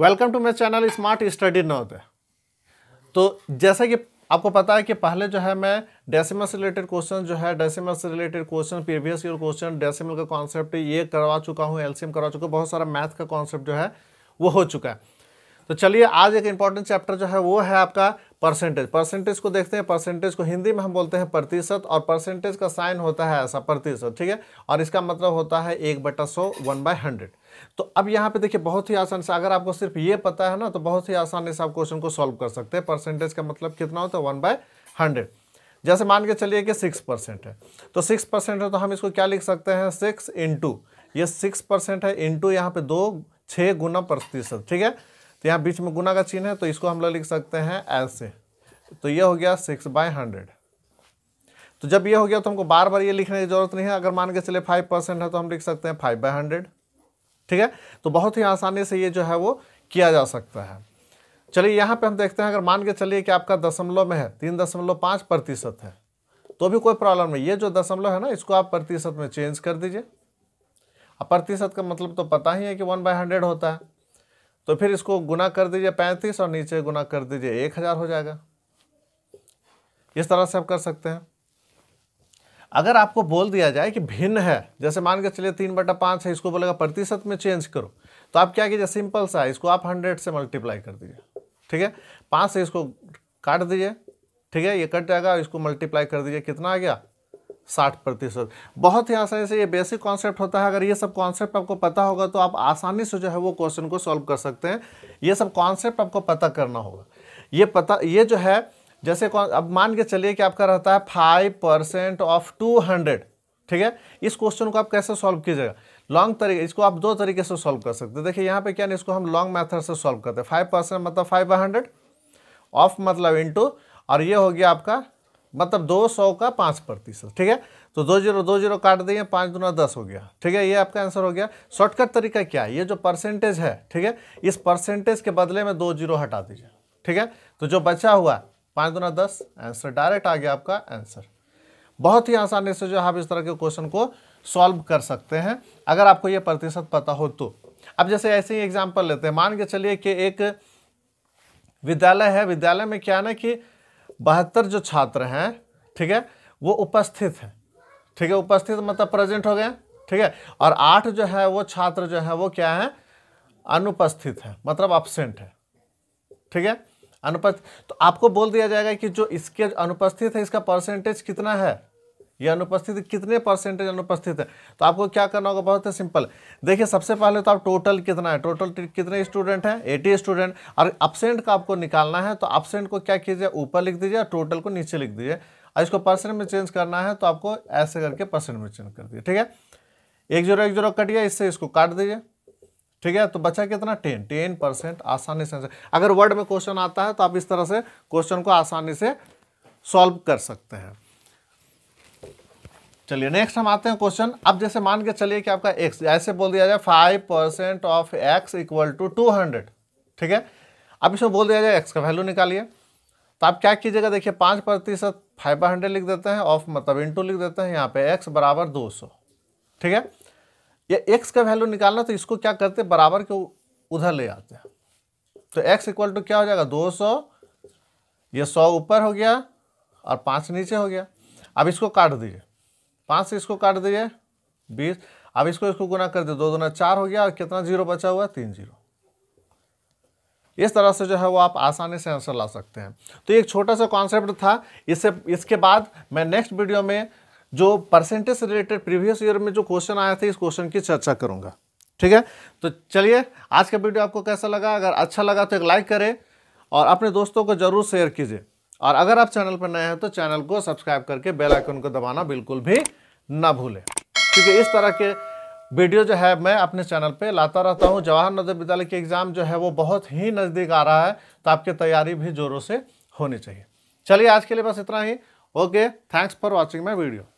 welcome to my channel smart study नोद तो जैसा कि आपको पता है कि पहले जो है मैं डेसिमल से रिलेटेड क्वेश्चन जो है डेसिमल से related question previous year question decimal का कॉन्सेप्ट ये करवा चुका हूँ एलसीएम करवा चुका हूँ बहुत सारा मैथ का कॉन्सेप्ट जो है वो हो चुका है तो चलिए आज एक इंपॉर्टेंट चैप्टर जो है वो है आपका परसेंटेज परसेंटेज को देखते हैं परसेंटेज को हिंदी में हम बोलते हैं प्रतिशत और परसेंटेज का साइन होता है ऐसा प्रतिशत ठीक है और इसका मतलब होता है एक बटा सौ वन बाय हंड्रेड तो अब यहाँ पे देखिए बहुत ही आसान से अगर आपको सिर्फ ये पता है ना तो बहुत ही आसानी से आप क्वेश्चन को सॉल्व कर सकते हैं परसेंटेज का मतलब कितना होता है वन बाय हंड्रेड जैसे मान के चलिए कि सिक्स परसेंट है तो सिक्स परसेंट है तो हम इसको क्या लिख सकते हैं सिक्स इंटू ये सिक्स परसेंट है इंटू यहाँ पर दो छः गुना प्रतिशत ठीक है तो यहाँ बीच में गुना का चिन्ह है तो इसको हम लोग लिख सकते हैं ऐसे तो ये हो गया सिक्स बाय हंड्रेड तो जब ये हो गया तो हमको बार बार ये लिखने की जरूरत नहीं है अगर मान के चले फाइव परसेंट है तो हम लिख सकते हैं फाइव बाय हंड्रेड ठीक है तो बहुत ही आसानी से ये जो है वो किया जा सकता है चलिए यहाँ पे हम देखते हैं अगर मान के चलिए कि आपका दशमलव में है तीन दशमलव पाँच प्रतिशत है तो भी कोई प्रॉब्लम नहीं ये जो दशमलव है ना इसको आप प्रतिशत में चेंज कर दीजिए अब प्रतिशत का मतलब तो पता ही है कि वन बाय हंड्रेड होता है तो फिर इसको गुना कर दीजिए पैंतीस और नीचे गुना कर दीजिए एक हज़ार हो जाएगा इस तरह से आप कर सकते हैं अगर आपको बोल दिया जाए कि भिन्न है जैसे मान के चलिए तीन बटा पाँच है इसको बोलेगा प्रतिशत में चेंज करो तो आप क्या कीजिए सिंपल सा इसको आप हंड्रेड से मल्टीप्लाई कर दीजिए ठीक है पाँच से इसको काट दीजिए ठीक है ये कट जाएगा इसको मल्टीप्लाई कर दीजिए कितना आ गया साठ प्रतिशत बहुत ही आसानी से ये बेसिक कॉन्सेप्ट होता है अगर ये सब कॉन्सेप्ट आपको पता होगा तो आप आसानी से जो है वो क्वेश्चन को सॉल्व कर सकते हैं ये सब कॉन्सेप्ट आपको पता करना होगा ये पता ये जो है जैसे अब मान के चलिए कि आपका रहता है five percent of two hundred ठीक है इस क्वेश्चन को आप कैसे सॉल्व कीजिएगा लॉन्ग तरीके इसको आप दो तरीके से सॉल्व कर सकते हैं देखिए यहाँ पे क्या नहीं इसको हम लॉन्ग मेथड से सॉल्व करते हैं फाइव परसेंट मतलब फाइव हंड्रेड ऑफ मतलब इंटू और ये हो गया आपका मतलब 200 का पाँच प्रतिशत ठीक है तो दो जीरो दो जीरो काट दिए पाँच दुना दस हो गया ठीक है ये आपका आंसर हो गया शॉर्टकट तरीका क्या है ये जो परसेंटेज है ठीक है इस परसेंटेज के बदले में दो जीरो हटा दीजिए ठीक है तो जो बचा हुआ पाँच दुना दस आंसर डायरेक्ट आ गया आपका आंसर बहुत ही आसानी से जो आप इस तरह के क्वेश्चन को सॉल्व कर सकते हैं अगर आपको ये प्रतिशत पता हो तो अब जैसे ऐसे ही एग्जाम्पल लेते हैं मान के चलिए कि एक विद्यालय है विद्यालय में क्या ना कि बहत्तर जो छात्र हैं ठीक है वो उपस्थित हैं ठीक है उपस्थित मतलब प्रेजेंट हो गए ठीक है और आठ जो है वो छात्र जो है वो क्या है अनुपस्थित है मतलब अपसेंट है ठीक है अनुपस्थित तो आपको बोल दिया जाएगा कि जो इसके अनुपस्थित है इसका परसेंटेज कितना है ये अनुपस्थित कितने परसेंटेज अनुपस्थित है तो आपको क्या करना होगा बहुत ही सिंपल देखिए सबसे पहले तो आप टोटल कितना है टोटल कितने स्टूडेंट हैं एटी स्टूडेंट और अपसेंट का आपको निकालना है तो अपसेंट को क्या कीजिए ऊपर लिख दीजिए टोटल को नीचे लिख दीजिए और इसको परसेंट में चेंज करना है तो आपको ऐसे करके परसेंट में चेंज कर दीजिए ठीक है एक जीरो एक जीरो कटिए इससे इसको काट दीजिए ठीक है तो बचा कितना टेन टेन परसेंट आसानी से अगर वर्ड में क्वेश्चन आता है तो आप इस तरह से क्वेश्चन को आसानी से सॉल्व कर सकते हैं चलिए नेक्स्ट हम आते हैं क्वेश्चन अब जैसे मान के चलिए कि आपका एक्स ऐसे बोल दिया जाए five percent of x equal to two hundred ठीक है अब इसमें बोल दिया जाए एक्स का वैल्यू निकालिए तो आप क्या कीजिएगा देखिए पाँच प्रतिशत फाइव हंड्रेड लिख देते हैं ऑफ मतलब इंटू लिख देते हैं यहाँ पे एक्स बराबर दो सौ ठीक है ये एक्स का वैल्यू निकालना तो इसको क्या करते बराबर के उधर ले आते हैं तो एक्स इक्वल टू क्या हो जाएगा दो सौ ये सौ ऊपर हो गया और पाँच नीचे हो गया अब इसको काट दीजिए पाँच से इसको काट दिए बीस अब इसको इसको गुना कर दिए दो दोना चार हो गया और कितना जीरो बचा हुआ तीन जीरो इस तरह से जो है वो आप आसानी से आंसर ला सकते हैं तो एक छोटा सा कॉन्सेप्ट था इससे इसके बाद मैं नेक्स्ट वीडियो में जो परसेंटेज से रिलेटेड प्रीवियस ईयर में जो क्वेश्चन आया थे इस क्वेश्चन की चर्चा करूंगा ठीक है तो चलिए आज का वीडियो आपको कैसा लगा अगर अच्छा लगा तो एक लाइक करें और अपने दोस्तों को जरूर शेयर कीजिए और अगर आप चैनल पर नए हैं तो चैनल को सब्सक्राइब करके बेल आइकन को दबाना बिल्कुल भी ना भूलें है इस तरह के वीडियो जो है मैं अपने चैनल पे लाता रहता हूँ जवाहर नगर विद्यालय के एग्ज़ाम जो है वो बहुत ही नज़दीक आ रहा है तो आपकी तैयारी भी ज़ोरों से होनी चाहिए चलिए आज के लिए बस इतना ही okay thanks for watching my video